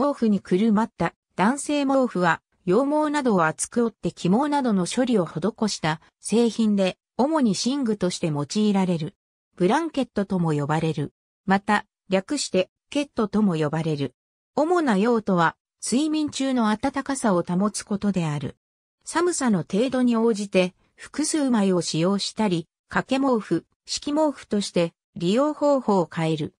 毛布にくるまった男性毛布は羊毛などを厚く折って起毛などの処理を施した製品で、主に寝具として用いられる。ブランケットとも呼ばれる。また、略してケットとも呼ばれる。主な用途は、睡眠中の暖かさを保つことである。寒さの程度に応じて、複数枚を使用したり、掛け毛布、敷毛布として利用方法を変える。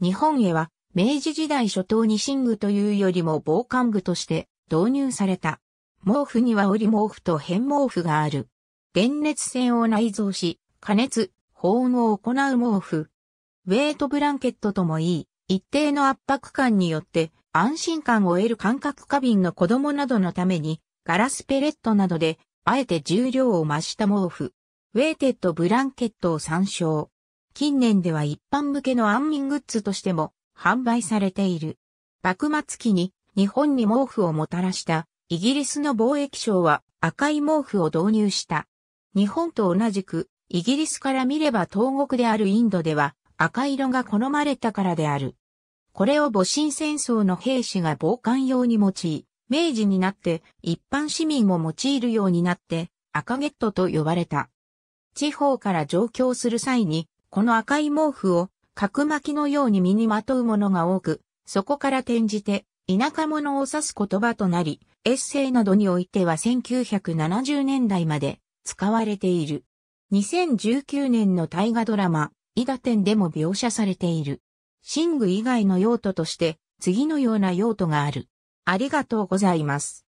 日本へは明治時代初頭に寝具というよりも防寒具として導入された。毛布にはり毛布と変毛布がある。電熱線を内蔵し、加熱、保温を行う毛布。ウェイトブランケットともいい、一定の圧迫感によって安心感を得る感覚過敏の子供などのために、ガラスペレットなどで、あえて重量を増した毛布。ウェイテッドブランケットを参照。近年では一般向けの安眠グッズとしても販売されている。幕末期に日本に毛布をもたらしたイギリスの貿易商は赤い毛布を導入した。日本と同じくイギリスから見れば東国であるインドでは赤色が好まれたからである。これを戊辰戦争の兵士が防寒用に用い、明治になって一般市民も用いるようになって赤ゲットと呼ばれた。地方から上京する際に、この赤い毛布を角巻きのように身にまとうものが多く、そこから転じて、田舎者を指す言葉となり、エッセイなどにおいては1970年代まで使われている。2019年の大河ドラマ、伊賀店でも描写されている。寝具以外の用途として、次のような用途がある。ありがとうございます。